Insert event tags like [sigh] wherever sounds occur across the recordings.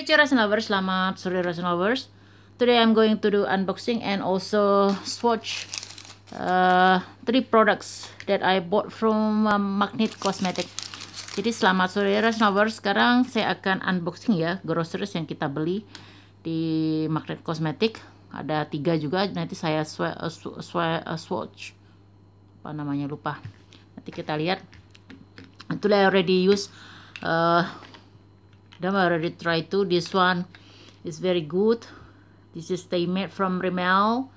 Future Resin Lovers, selamat sore Resin Lovers. Today I'm going to do unboxing and also swatch uh, three products that I bought from uh, Magnet Cosmetic. Jadi selamat sore Resin Lovers. Sekarang saya akan unboxing ya groceries yang kita beli di Magnet Cosmetic. Ada tiga juga. Nanti saya uh, sw sw sw uh, swatch apa namanya lupa. Nanti kita lihat. Itulah already use uh, them I already tried to. this one is very good this is they made from Rimmel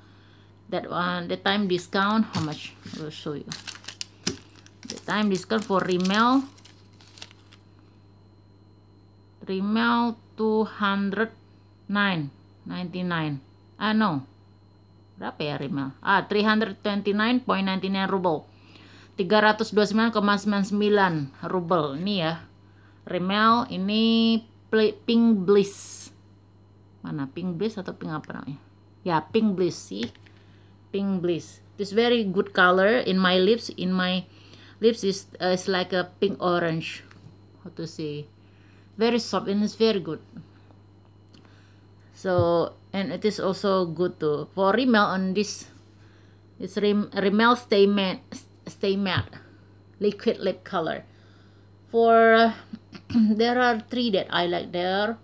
that one the time discount how much I will show you the time discount for Rimmel Rimmel 209.99 ah no berapa ya Rimmel ah 329.99 rubel 329,99 rubel ini ya Rimmel ini Pink Bliss mana Pink Bliss atau Pink apa namanya ya Pink Bliss sih Pink Bliss this very good color in my lips in my lips is uh, is like a pink orange how to say very soft and it's very good so and it is also good too for Rimmel on this it's Rimmel Stay Matte Stay Matte liquid lip color for uh, [clears throat] there are three that I like there.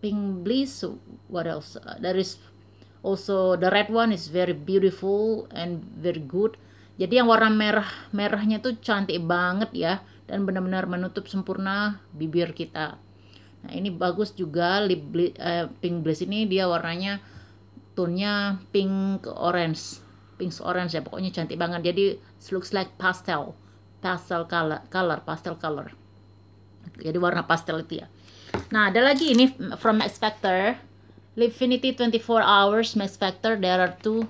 Pink Bliss, what else? Uh, there is also the red one is very beautiful and very good. Jadi yang warna merah merahnya tuh cantik banget ya dan benar-benar menutup sempurna bibir kita. Nah ini bagus juga lip bliss. eh, pink bliss ini dia warnanya tonnya pink orange, pink orange ya pokoknya cantik banget. Jadi looks like pastel, pastel color, color pastel color jadi warna pastel itu ya nah ada lagi ini from Max Factor Livinity 24 hours Max Factor there are two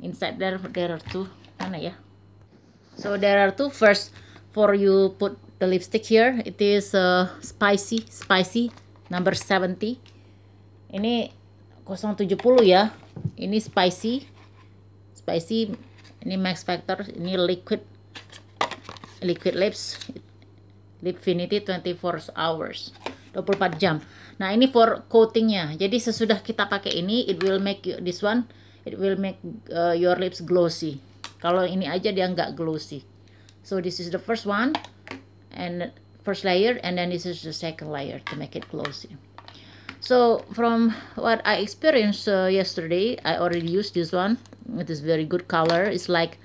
inside there there are two mana ya so there are two first for you put the lipstick here it is uh, spicy spicy number 70 ini 070 ya ini spicy spicy ini max factor ini liquid liquid lips Lipfinity 24 hours. 24 jam. Nah, ini for coatingnya. Jadi sesudah kita pakai ini, it will make you, this one, it will make uh, your lips glossy. Kalau ini aja dia nggak glossy. So this is the first one and first layer and then this is the second layer to make it glossy. So from what I experienced uh, yesterday, I already used this one. It is very good color. It's like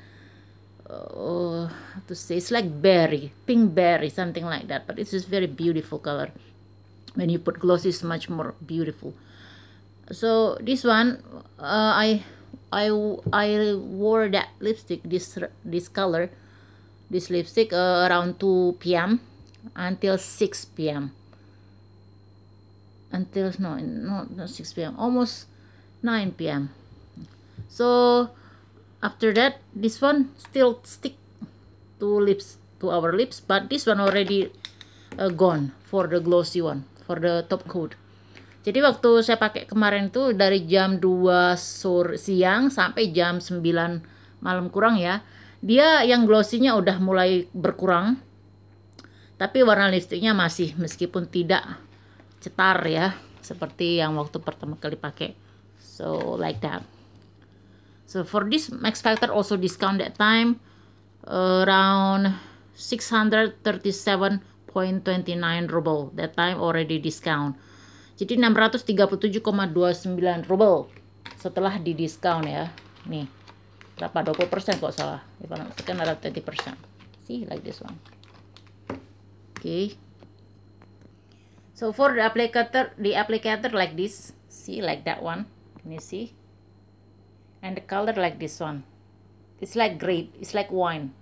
oh, to say it's like berry pink berry something like that but it's just very beautiful color when you put gloss it's much more beautiful so this one uh, i i i wore that lipstick this this color this lipstick uh, around 2 p.m until 6 p.m until no not, not 6 p.m almost 9 p.m so after that this one still stick to lips to our lips but this one already uh, gone for the glossy one for the top coat jadi waktu saya pakai kemarin itu dari jam 2 sore siang sampai jam 9 malam kurang ya dia yang glossy-nya udah mulai berkurang tapi warna lipstiknya masih meskipun tidak cetar ya seperti yang waktu pertama kali pakai so like that So for this max factor also discount that time around 637.29 ruble. That time already discount. Jadi 637,29 ruble setelah di discount ya. Nih. Berapa 20% kok salah. If I'm not ada 30%. See like this one. Okay. So for the applicator, the applicator like this. See like that one. Can you see? and the color like this one it's like grape it's like wine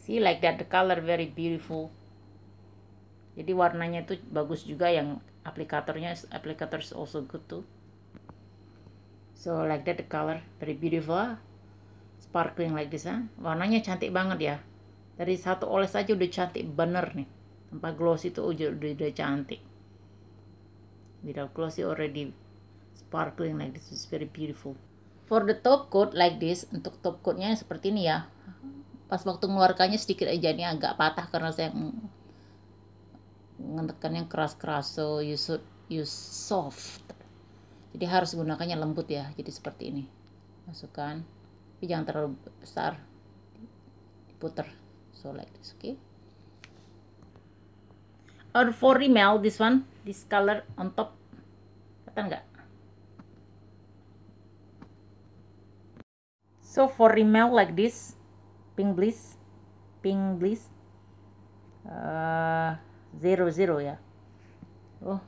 see like that the color very beautiful jadi warnanya itu bagus juga yang aplikatornya aplikator is also good too so like that the color very beautiful sparkling like this huh? warnanya cantik banget ya dari satu oles aja udah cantik bener nih tanpa gloss itu udah, udah, udah cantik without glossy already sparkling like this is very beautiful for the top coat like this untuk top coatnya seperti ini ya pas waktu mengeluarkannya sedikit aja ini agak patah karena saya menekan yang keras-keras so you should use soft jadi harus gunakannya lembut ya jadi seperti ini masukkan tapi jangan terlalu besar diputer so like this okay or for email this one this color on top kata nggak So for email like this, pink bliss, pink bliss, uh, zero zero ya. Oh,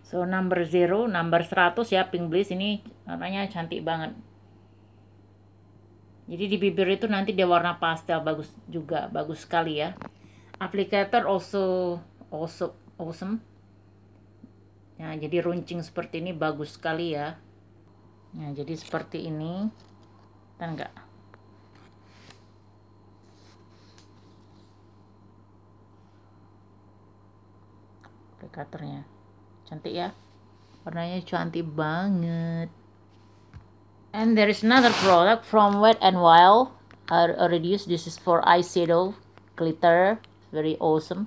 so number zero, number 100 ya pink bliss ini warnanya cantik banget. Jadi di bibir itu nanti dia warna pastel bagus juga, bagus sekali ya. Applicator also also awesome. Nah, jadi runcing seperti ini bagus sekali ya. Nah, jadi seperti ini. Kan enggak? Aplikatornya. cantik ya, warnanya cantik banget. And there is another product from Wet and Wild. I already used this is for eyeshadow glitter, very awesome.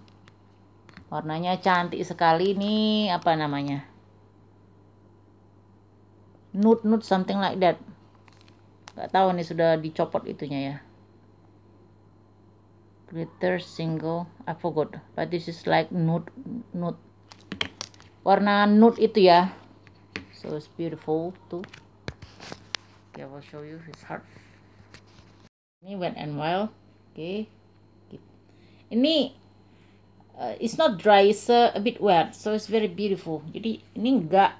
Warnanya cantik sekali nih, apa namanya? nut nut something like that nggak tahu nih sudah dicopot itunya ya glitter single I forgot but this is like nude nude warna nude itu ya so it's beautiful too okay, I will show you his heart ini wet and wild oke okay. ini uh, it's not dry it's uh, a bit wet so it's very beautiful jadi ini enggak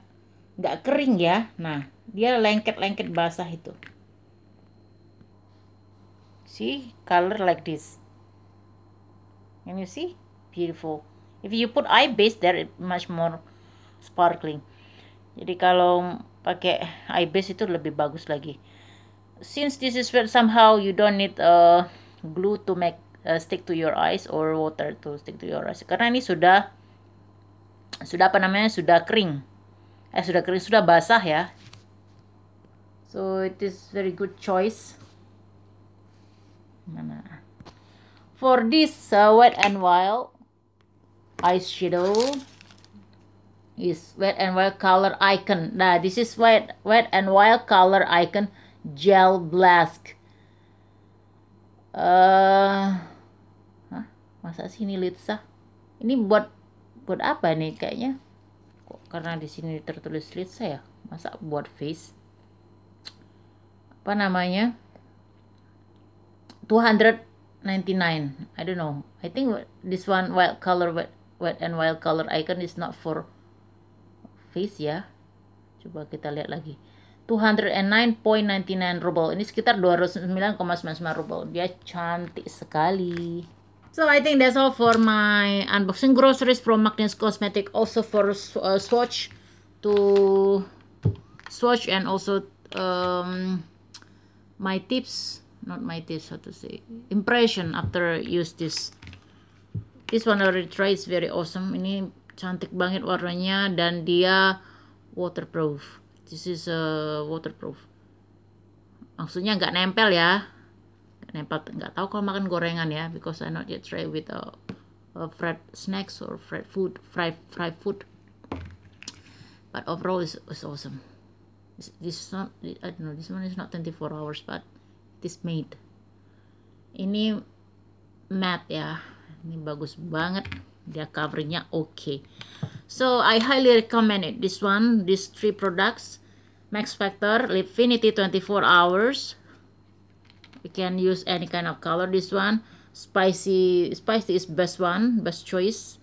nggak kering ya nah dia lengket-lengket basah itu see color like this can you see beautiful if you put eye base there it much more sparkling jadi kalau pakai eye base itu lebih bagus lagi since this is where somehow you don't need a uh, glue to make uh, stick to your eyes or water to stick to your eyes karena ini sudah sudah apa namanya sudah kering eh sudah kering sudah basah ya so it is very good choice mana for this uh, wet and wild shadow is wet and wild color icon nah this is wet wet and wild color icon gel blast uh, huh? masa sini, ini litsa ini buat buat apa nih kayaknya karena di sini tertulis Litsa ya masa buat face apa namanya 299 I don't know I think this one wild color wet, wet and wild color icon is not for face ya coba kita lihat lagi 209.99 ruble ini sekitar 209,99 ruble dia cantik sekali So I think that's all for my unboxing groceries from Magnus Cosmetic. Also for uh, Swatch to Swatch and also um, my tips. Not my tips, how to say. Impression after use this. This one already tried. It's very awesome. Ini cantik banget warnanya dan dia waterproof. This is a uh, waterproof. Maksudnya nggak nempel ya nempel nggak tahu kalau makan gorengan ya because I not yet try with a, uh, a uh, fried snacks or fried food fried fried food but overall is is awesome this, this is not I don't know this one is not 24 hours but this made ini matte ya ini bagus banget dia covernya oke okay. so I highly recommend it this one these three products Max Factor Lipfinity 24 hours we can use any kind of color this one spicy spicy is best one best choice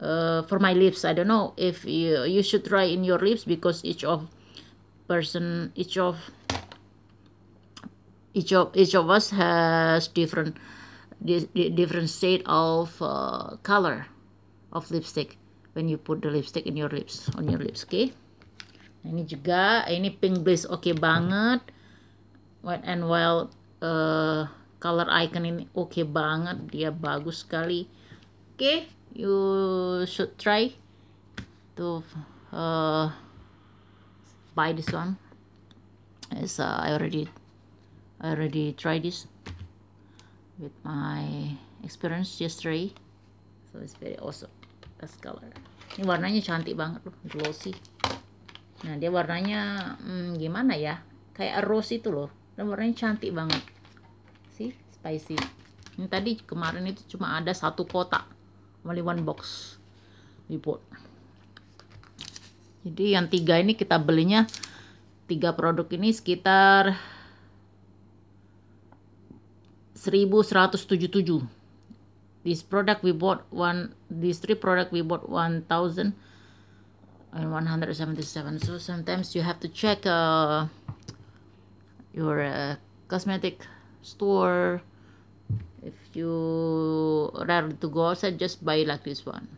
uh, for my lips I don't know if you you should try in your lips because each of person each of each of each of us has different different state of uh, color of lipstick when you put the lipstick in your lips on your lips okay ini juga ini pink bliss oke okay banget Wet and Wild uh, color icon ini oke okay banget dia bagus sekali oke okay, you should try to uh, buy this one as uh, I already I already try this with my experience yesterday so it's very awesome that's color ini warnanya cantik banget loh glossy nah dia warnanya hmm, gimana ya kayak rose itu loh nomornya warnanya cantik banget sih spicy ini tadi kemarin itu cuma ada satu kotak only one box report jadi yang tiga ini kita belinya tiga produk ini sekitar 1177 this product we bought one these three product we bought 1000 and 177 so sometimes you have to check uh, your uh, cosmetic store if you rather to go outside just buy like this one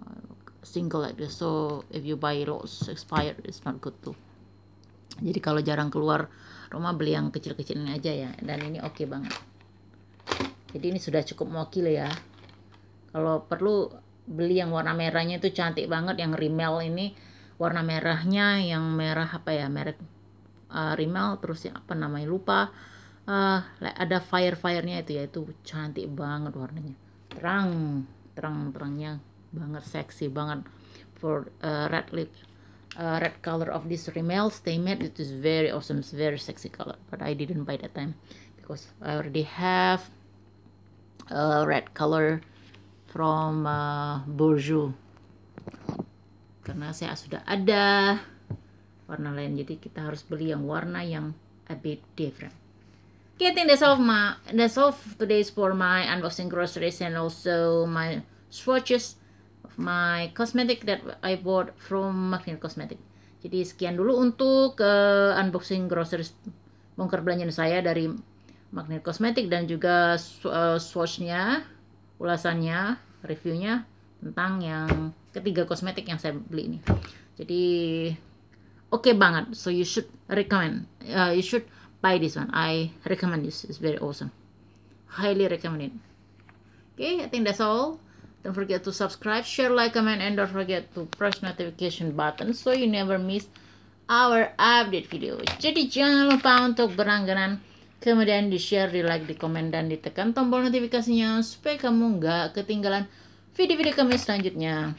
uh, single like this so if you buy lots expired it's not good too jadi kalau jarang keluar rumah beli yang kecil-kecil ini aja ya dan ini oke okay banget jadi ini sudah cukup mewakili ya kalau perlu beli yang warna merahnya itu cantik banget yang rimel ini warna merahnya yang merah apa ya merek uh, rimel terus yang apa namanya lupa uh, ada fire fire nya itu ya itu cantik banget warnanya terang terang terangnya banget seksi banget for uh, red lip uh, red color of this rimel stay matte it is very awesome it's very sexy color but I didn't buy that time because I already have a red color from uh, Bourjou karena saya sudah ada warna lain jadi kita harus beli yang warna yang a bit different okay I think that's all my that's all today's for my unboxing groceries and also my swatches of my cosmetic that I bought from Magnet Cosmetic jadi sekian dulu untuk uh, unboxing groceries bongkar belanjaan saya dari Magnet Cosmetic dan juga uh, swatchnya ulasannya reviewnya tentang yang ketiga kosmetik yang saya beli ini jadi okay banget so you should recommend uh, you should buy this one I recommend this it's very awesome highly recommend it okay I think that's all don't forget to subscribe share like comment and don't forget to press notification button so you never miss our update video jadi jangan lupa untuk berlangganan kemudian di share di like di komen dan ditekan tombol notifikasinya supaya kamu nggak ketinggalan video-video kami selanjutnya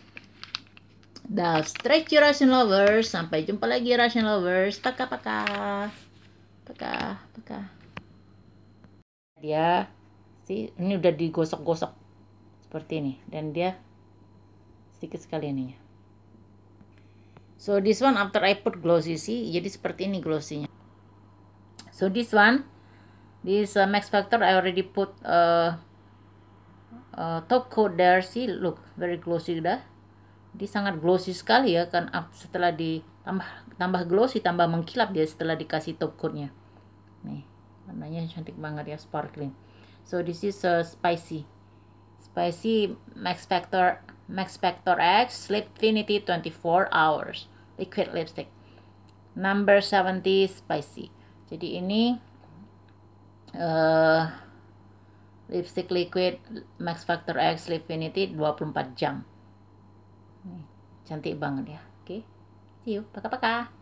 Dah, stretch your Russian lovers. Sampai jumpa lagi Russian lovers. Paka paka. Paka paka. Dia si ini udah digosok-gosok seperti ini dan dia sedikit sekali ininya. So this one after I put glossy see jadi seperti ini glossinya. So this one this uh, max factor I already put uh, uh, top coat there see look very glossy dah di sangat glossy sekali ya kan setelah ditambah tambah glossy tambah mengkilap dia setelah dikasih top coatnya. Nih, warnanya cantik banget ya sparkling. So this is a uh, spicy spicy Max Factor Max Factor X Lipfinity 24 hours liquid lipstick. Number 70 spicy. Jadi ini uh, lipstick liquid Max Factor X Lipfinity 24 jam Nih, cantik banget ya. Oke. Okay. See you. Paka-paka.